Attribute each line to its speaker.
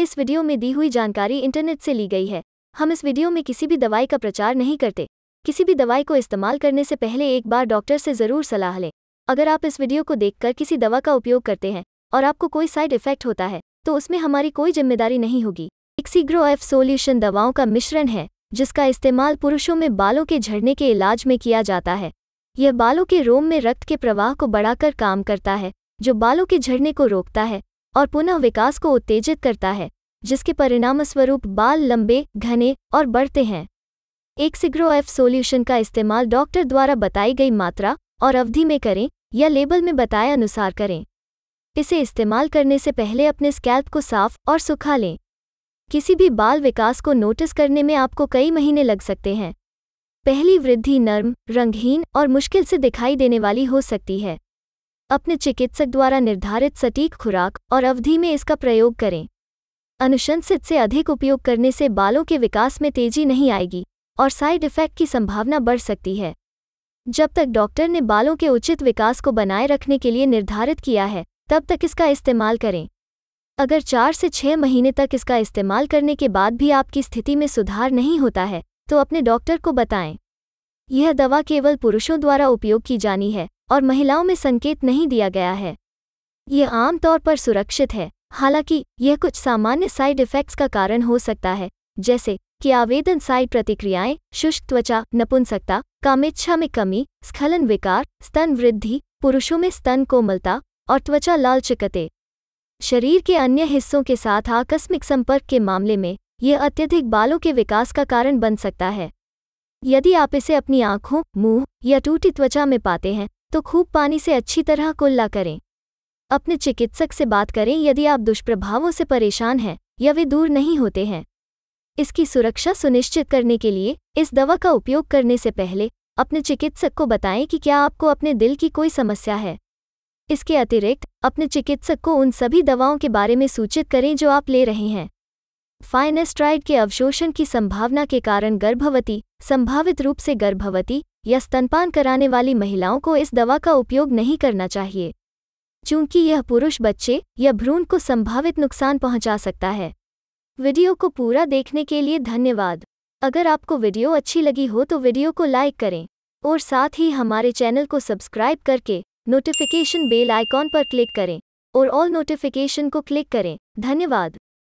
Speaker 1: इस वीडियो में दी हुई जानकारी इंटरनेट से ली गई है हम इस वीडियो में किसी भी दवाई का प्रचार नहीं करते किसी भी दवाई को इस्तेमाल करने से पहले एक बार डॉक्टर से ज़रूर सलाह लें अगर आप इस वीडियो को देखकर किसी दवा का उपयोग करते हैं और आपको कोई साइड इफेक्ट होता है तो उसमें हमारी कोई जिम्मेदारी नहीं होगी एक्सीग्रो एफ सोल्यूशन दवाओं का मिश्रण है जिसका इस्तेमाल पुरुषों में बालों के झड़ने के इलाज में किया जाता है यह बालों के रोम में रक्त के प्रवाह को बढ़ाकर काम करता है जो बालों के झड़ने को रोकता है और पुनः विकास को उत्तेजित करता है जिसके परिणामस्वरूप बाल लंबे घने और बढ़ते हैं एक सिग्रोएफ सोल्यूशन का इस्तेमाल डॉक्टर द्वारा बताई गई मात्रा और अवधि में करें या लेबल में बताए अनुसार करें इसे इस्तेमाल करने से पहले अपने स्कैल्प को साफ और सुखा लें किसी भी बाल विकास को नोटिस करने में आपको कई महीने लग सकते हैं पहली वृद्धि नर्म रंगहीन और मुश्किल से दिखाई देने वाली हो सकती है अपने चिकित्सक द्वारा निर्धारित सटीक खुराक और अवधि में इसका प्रयोग करें अनुशंसित से अधिक उपयोग करने से बालों के विकास में तेजी नहीं आएगी और साइड इफेक्ट की संभावना बढ़ सकती है जब तक डॉक्टर ने बालों के उचित विकास को बनाए रखने के लिए निर्धारित किया है तब तक इसका इस्तेमाल करें अगर चार से छह महीने तक इसका इस्तेमाल करने के बाद भी आपकी स्थिति में सुधार नहीं होता है तो अपने डॉक्टर को बताएं यह दवा केवल पुरुषों द्वारा उपयोग की जानी है और महिलाओं में संकेत नहीं दिया गया है ये आमतौर पर सुरक्षित है हालांकि यह कुछ सामान्य साइड इफ़ेक्ट्स का कारण हो सकता है जैसे कि आवेदन साइड प्रतिक्रियाएं शुष्क त्वचा नपुंसकता कामेच्छा में कमी स्खलन विकार स्तन वृद्धि पुरुषों में स्तन कोमलता और त्वचा लाल चिकते शरीर के अन्य हिस्सों के साथ आकस्मिक संपर्क के मामले में यह अत्यधिक बालों के विकास का कारण बन सकता है यदि आप इसे अपनी आंखों मुंह या टूटी त्वचा में पाते हैं तो खूब पानी से अच्छी तरह कुल्ला करें अपने चिकित्सक से बात करें यदि आप दुष्प्रभावों से परेशान हैं या वे दूर नहीं होते हैं इसकी सुरक्षा सुनिश्चित करने के लिए इस दवा का उपयोग करने से पहले अपने चिकित्सक को बताएं कि क्या आपको अपने दिल की कोई समस्या है इसके अतिरिक्त अपने चिकित्सक को उन सभी दवाओं के बारे में सूचित करें जो आप ले रहे हैं फाइनेस्ट्राइड के अवशोषण की संभावना के कारण गर्भवती संभावित रूप से गर्भवती या स्तनपान कराने वाली महिलाओं को इस दवा का उपयोग नहीं करना चाहिए चूंकि यह पुरुष बच्चे या भ्रूण को संभावित नुकसान पहुंचा सकता है वीडियो को पूरा देखने के लिए धन्यवाद अगर आपको वीडियो अच्छी लगी हो तो वीडियो को लाइक करें और साथ ही हमारे चैनल को सब्सक्राइब करके नोटिफिकेशन बेल आइकॉन पर क्लिक करें और ऑल नोटिफिकेशन को क्लिक करें धन्यवाद